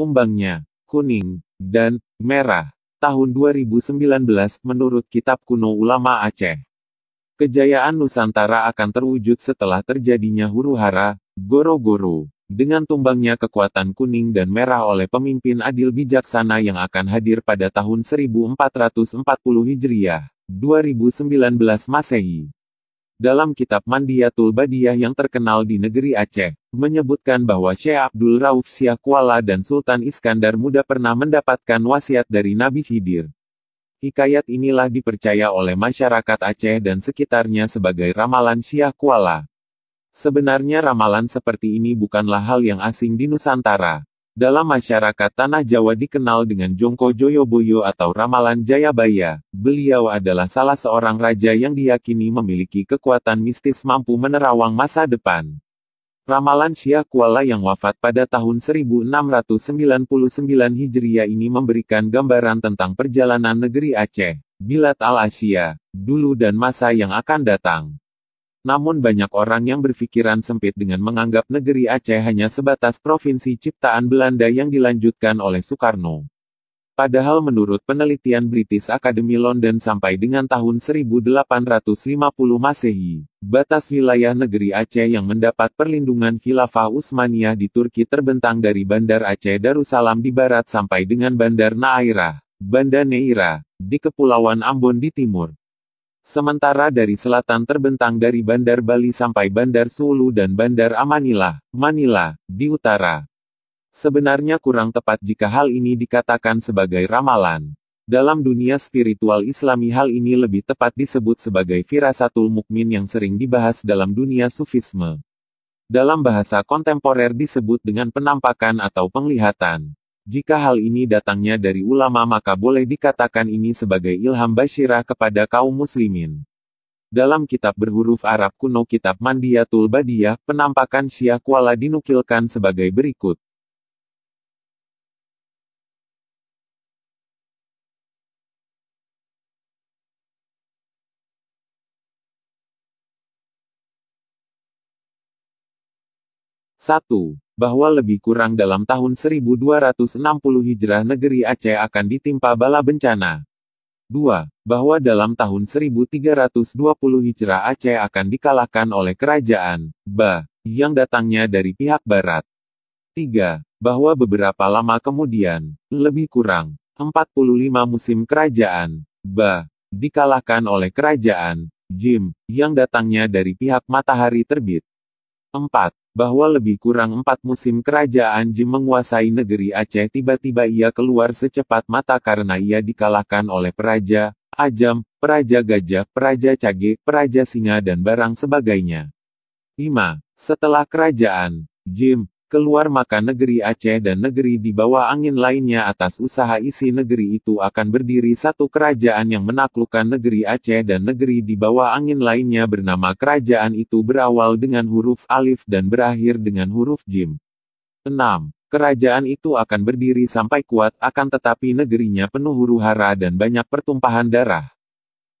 Umbangnya, kuning, dan merah. Tahun 2019 menurut Kitab Kuno Ulama Aceh. Kejayaan Nusantara akan terwujud setelah terjadinya huru-hara, goro-goro, dengan tumbangnya kekuatan kuning dan merah oleh pemimpin adil bijaksana yang akan hadir pada tahun 1440 Hijriah, 2019 Masehi dalam kitab Mandiyatul Badiyah yang terkenal di negeri Aceh, menyebutkan bahwa Syekh Abdul Rauf Syah Kuala dan Sultan Iskandar Muda pernah mendapatkan wasiat dari Nabi Khidir. Hikayat inilah dipercaya oleh masyarakat Aceh dan sekitarnya sebagai ramalan Syiah Kuala. Sebenarnya ramalan seperti ini bukanlah hal yang asing di Nusantara. Dalam masyarakat tanah Jawa dikenal dengan Jongko Joyoboyo atau Ramalan Jayabaya, beliau adalah salah seorang raja yang diyakini memiliki kekuatan mistis mampu menerawang masa depan. Ramalan Syiah Kuala yang wafat pada tahun 1699 Hijriah ini memberikan gambaran tentang perjalanan negeri Aceh, Bilat al-Asia, dulu dan masa yang akan datang. Namun banyak orang yang berpikiran sempit dengan menganggap negeri Aceh hanya sebatas provinsi ciptaan Belanda yang dilanjutkan oleh Soekarno. Padahal menurut penelitian British Academy London sampai dengan tahun 1850 Masehi, batas wilayah negeri Aceh yang mendapat perlindungan khilafah Utsmaniyah di Turki terbentang dari Bandar Aceh Darussalam di barat sampai dengan Bandar Naira, Banda Neira, di Kepulauan Ambon di timur. Sementara dari selatan terbentang dari Bandar Bali sampai Bandar Sulu dan Bandar Amanila, Manila, di utara. Sebenarnya kurang tepat jika hal ini dikatakan sebagai ramalan. Dalam dunia spiritual Islami hal ini lebih tepat disebut sebagai firasatul mukmin yang sering dibahas dalam dunia sufisme. Dalam bahasa kontemporer disebut dengan penampakan atau penglihatan. Jika hal ini datangnya dari ulama maka boleh dikatakan ini sebagai ilham basyirah kepada kaum muslimin. Dalam kitab berhuruf Arab kuno kitab Mandiyatul Badiyah, penampakan Syiah Kuala dinukilkan sebagai berikut. 1. Bahwa lebih kurang dalam tahun 1260 Hijrah negeri Aceh akan ditimpa bala bencana. 2. Bahwa dalam tahun 1320 Hijrah Aceh akan dikalahkan oleh kerajaan, Ba, yang datangnya dari pihak barat. 3. Bahwa beberapa lama kemudian, lebih kurang, 45 musim kerajaan, Ba, dikalahkan oleh kerajaan, Jim, yang datangnya dari pihak matahari terbit. 4. Bahwa lebih kurang empat musim kerajaan Jim menguasai negeri Aceh tiba-tiba ia keluar secepat mata karena ia dikalahkan oleh Peraja, Ajam, Peraja Gajah, Peraja Cage, Peraja Singa dan barang sebagainya. 5. Setelah kerajaan, Jim, keluar maka negeri Aceh dan negeri di bawah angin lainnya atas usaha isi negeri itu akan berdiri satu kerajaan yang menaklukkan negeri Aceh dan negeri di bawah angin lainnya bernama kerajaan itu berawal dengan huruf alif dan berakhir dengan huruf jim. 6. Kerajaan itu akan berdiri sampai kuat akan tetapi negerinya penuh huru hara dan banyak pertumpahan darah.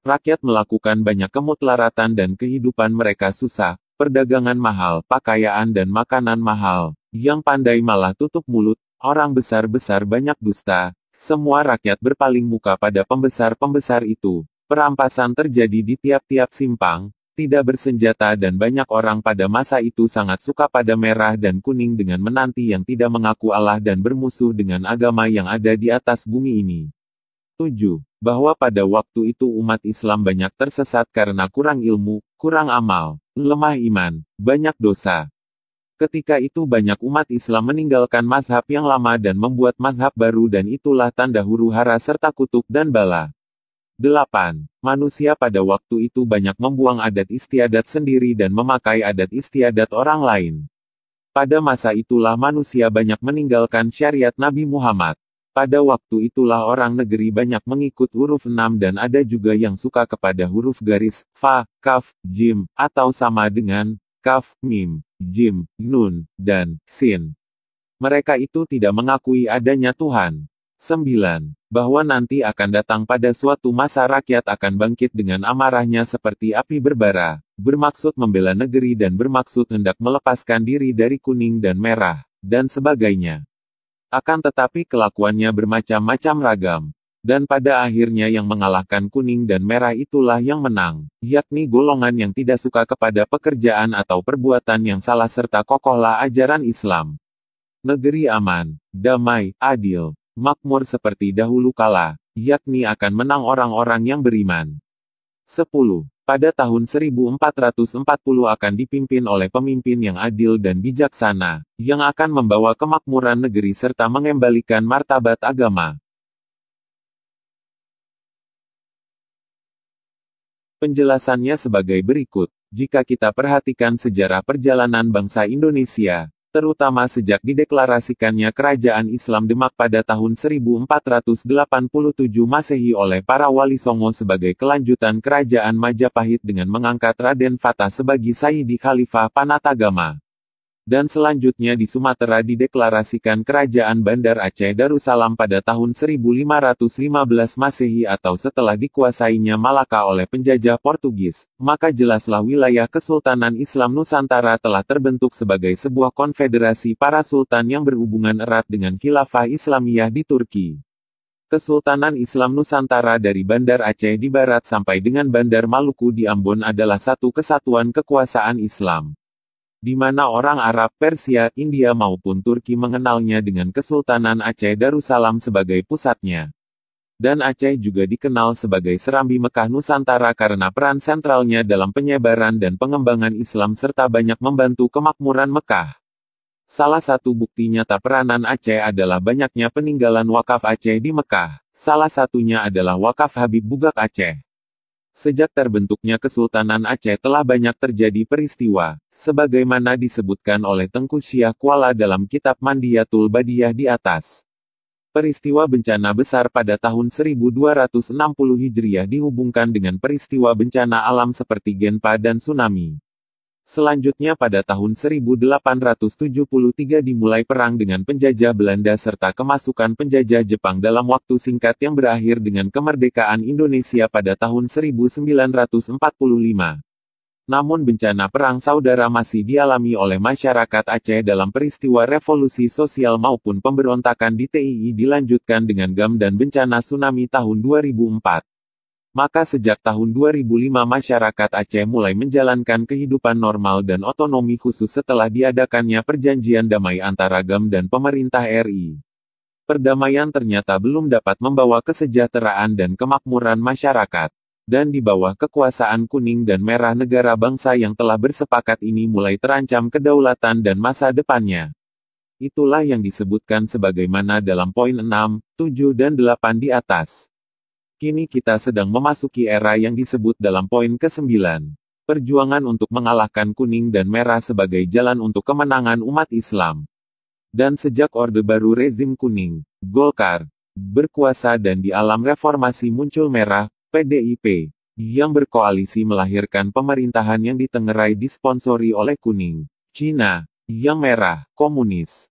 Rakyat melakukan banyak kemutlaratan dan kehidupan mereka susah, perdagangan mahal, pakaian dan makanan mahal. Yang pandai malah tutup mulut, orang besar-besar banyak dusta, semua rakyat berpaling muka pada pembesar-pembesar itu. Perampasan terjadi di tiap-tiap simpang, tidak bersenjata dan banyak orang pada masa itu sangat suka pada merah dan kuning dengan menanti yang tidak mengaku Allah dan bermusuh dengan agama yang ada di atas bumi ini. 7. Bahwa pada waktu itu umat Islam banyak tersesat karena kurang ilmu, kurang amal, lemah iman, banyak dosa, Ketika itu banyak umat Islam meninggalkan mazhab yang lama dan membuat mazhab baru dan itulah tanda huru hara serta kutuk dan bala. 8. Manusia pada waktu itu banyak membuang adat istiadat sendiri dan memakai adat istiadat orang lain. Pada masa itulah manusia banyak meninggalkan syariat Nabi Muhammad. Pada waktu itulah orang negeri banyak mengikut huruf 6 dan ada juga yang suka kepada huruf garis, fa, kaf, jim, atau sama dengan, kaf, mim, jim, nun, dan sin. Mereka itu tidak mengakui adanya Tuhan. 9. Bahwa nanti akan datang pada suatu masa rakyat akan bangkit dengan amarahnya seperti api berbara, bermaksud membela negeri dan bermaksud hendak melepaskan diri dari kuning dan merah, dan sebagainya. Akan tetapi kelakuannya bermacam-macam ragam. Dan pada akhirnya yang mengalahkan kuning dan merah itulah yang menang, yakni golongan yang tidak suka kepada pekerjaan atau perbuatan yang salah serta kokohlah ajaran Islam. Negeri aman, damai, adil, makmur seperti dahulu kala, yakni akan menang orang-orang yang beriman. 10. Pada tahun 1440 akan dipimpin oleh pemimpin yang adil dan bijaksana, yang akan membawa kemakmuran negeri serta mengembalikan martabat agama. Penjelasannya sebagai berikut. Jika kita perhatikan sejarah perjalanan bangsa Indonesia, terutama sejak dideklarasikannya Kerajaan Islam Demak pada tahun 1487 Masehi oleh para wali Songo sebagai kelanjutan Kerajaan Majapahit dengan mengangkat Raden Fatah sebagai Sayyidi Khalifah Panatagama dan selanjutnya di Sumatera dideklarasikan Kerajaan Bandar Aceh Darussalam pada tahun 1515 Masehi atau setelah dikuasainya Malaka oleh penjajah Portugis, maka jelaslah wilayah Kesultanan Islam Nusantara telah terbentuk sebagai sebuah konfederasi para sultan yang berhubungan erat dengan khilafah Islamiyah di Turki. Kesultanan Islam Nusantara dari Bandar Aceh di barat sampai dengan Bandar Maluku di Ambon adalah satu kesatuan kekuasaan Islam di mana orang Arab Persia, India maupun Turki mengenalnya dengan Kesultanan Aceh Darussalam sebagai pusatnya. Dan Aceh juga dikenal sebagai Serambi Mekah Nusantara karena peran sentralnya dalam penyebaran dan pengembangan Islam serta banyak membantu kemakmuran Mekah. Salah satu bukti nyata peranan Aceh adalah banyaknya peninggalan wakaf Aceh di Mekah. Salah satunya adalah wakaf Habib Bugak Aceh. Sejak terbentuknya Kesultanan Aceh telah banyak terjadi peristiwa, sebagaimana disebutkan oleh Tengku Syiah Kuala dalam kitab Mandiyatul Badiyah di atas. Peristiwa bencana besar pada tahun 1260 Hijriah dihubungkan dengan peristiwa bencana alam seperti Genpa dan tsunami. Selanjutnya pada tahun 1873 dimulai perang dengan penjajah Belanda serta kemasukan penjajah Jepang dalam waktu singkat yang berakhir dengan kemerdekaan Indonesia pada tahun 1945. Namun bencana perang saudara masih dialami oleh masyarakat Aceh dalam peristiwa revolusi sosial maupun pemberontakan di TII dilanjutkan dengan GAM dan bencana tsunami tahun 2004. Maka sejak tahun 2005 masyarakat Aceh mulai menjalankan kehidupan normal dan otonomi khusus setelah diadakannya perjanjian damai antara GAM dan pemerintah RI. Perdamaian ternyata belum dapat membawa kesejahteraan dan kemakmuran masyarakat. Dan di bawah kekuasaan kuning dan merah negara bangsa yang telah bersepakat ini mulai terancam kedaulatan dan masa depannya. Itulah yang disebutkan sebagaimana dalam poin 6, 7 dan 8 di atas. Kini kita sedang memasuki era yang disebut dalam poin ke-9. Perjuangan untuk mengalahkan kuning dan merah sebagai jalan untuk kemenangan umat Islam. Dan sejak Orde Baru rezim kuning, Golkar, berkuasa dan di alam reformasi muncul merah, PDIP, yang berkoalisi melahirkan pemerintahan yang ditengerai disponsori oleh kuning, Cina, yang merah, komunis,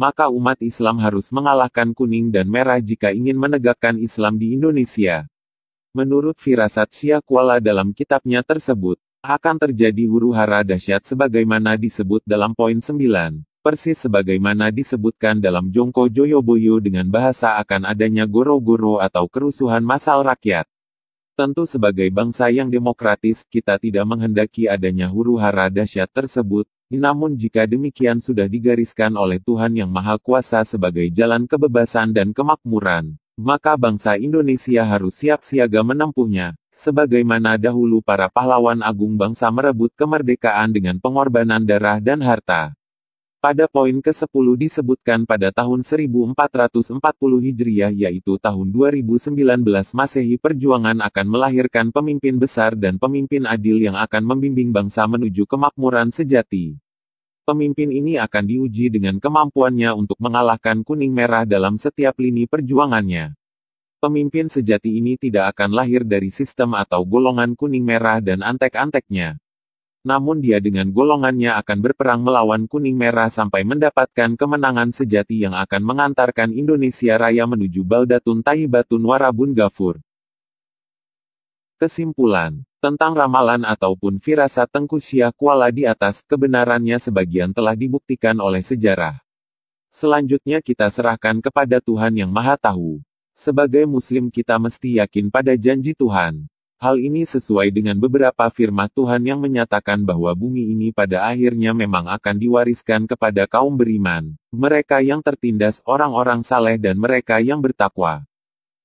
maka umat Islam harus mengalahkan kuning dan merah jika ingin menegakkan Islam di Indonesia. Menurut firasat Syekh Kuala dalam kitabnya tersebut, akan terjadi huru-hara dahsyat sebagaimana disebut dalam poin 9. Persis sebagaimana disebutkan dalam Jongko Joyoboyo dengan bahasa akan adanya goro-goro atau kerusuhan masal rakyat. Tentu sebagai bangsa yang demokratis, kita tidak menghendaki adanya huru-hara dahsyat tersebut, namun jika demikian sudah digariskan oleh Tuhan Yang Maha Kuasa sebagai jalan kebebasan dan kemakmuran, maka bangsa Indonesia harus siap siaga menempuhnya, sebagaimana dahulu para pahlawan agung bangsa merebut kemerdekaan dengan pengorbanan darah dan harta. Pada poin ke-10 disebutkan pada tahun 1440 Hijriah yaitu tahun 2019 Masehi perjuangan akan melahirkan pemimpin besar dan pemimpin adil yang akan membimbing bangsa menuju kemakmuran sejati. Pemimpin ini akan diuji dengan kemampuannya untuk mengalahkan kuning merah dalam setiap lini perjuangannya. Pemimpin sejati ini tidak akan lahir dari sistem atau golongan kuning merah dan antek-anteknya namun dia dengan golongannya akan berperang melawan kuning merah sampai mendapatkan kemenangan sejati yang akan mengantarkan Indonesia Raya menuju Baldatun Taibatun Warabun Gafur. Kesimpulan tentang ramalan ataupun firasat Tengku Syiah Kuala di atas, kebenarannya sebagian telah dibuktikan oleh sejarah. Selanjutnya kita serahkan kepada Tuhan Yang Maha Tahu. Sebagai Muslim kita mesti yakin pada janji Tuhan. Hal ini sesuai dengan beberapa firman Tuhan yang menyatakan bahwa bumi ini pada akhirnya memang akan diwariskan kepada kaum beriman, mereka yang tertindas orang-orang saleh dan mereka yang bertakwa.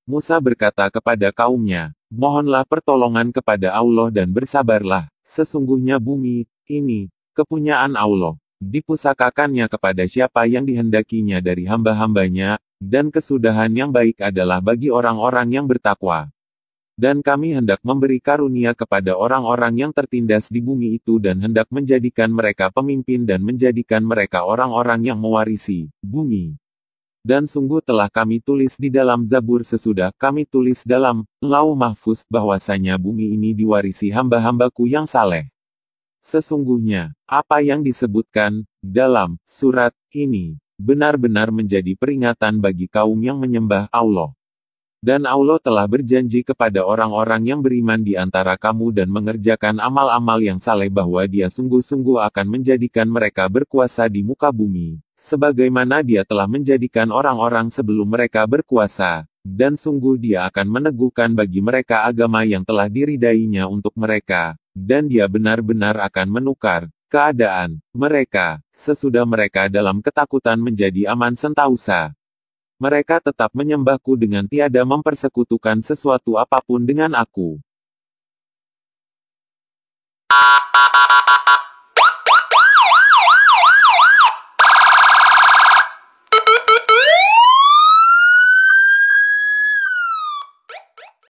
Musa berkata kepada kaumnya, "Mohonlah pertolongan kepada Allah dan bersabarlah, sesungguhnya bumi ini kepunyaan Allah, dipusakakannya kepada siapa yang dihendakinya dari hamba-hambanya, dan kesudahan yang baik adalah bagi orang-orang yang bertakwa." Dan kami hendak memberi karunia kepada orang-orang yang tertindas di bumi itu dan hendak menjadikan mereka pemimpin dan menjadikan mereka orang-orang yang mewarisi bumi. Dan sungguh telah kami tulis di dalam Zabur sesudah kami tulis dalam Lau Mahfuz bahwasanya bumi ini diwarisi hamba-hambaku yang saleh. Sesungguhnya, apa yang disebutkan dalam surat ini benar-benar menjadi peringatan bagi kaum yang menyembah Allah. Dan Allah telah berjanji kepada orang-orang yang beriman di antara kamu dan mengerjakan amal-amal yang saleh bahwa dia sungguh-sungguh akan menjadikan mereka berkuasa di muka bumi, sebagaimana dia telah menjadikan orang-orang sebelum mereka berkuasa, dan sungguh dia akan meneguhkan bagi mereka agama yang telah diridainya untuk mereka, dan dia benar-benar akan menukar keadaan mereka sesudah mereka dalam ketakutan menjadi aman sentausa. Mereka tetap menyembahku dengan tiada mempersekutukan sesuatu apapun dengan aku.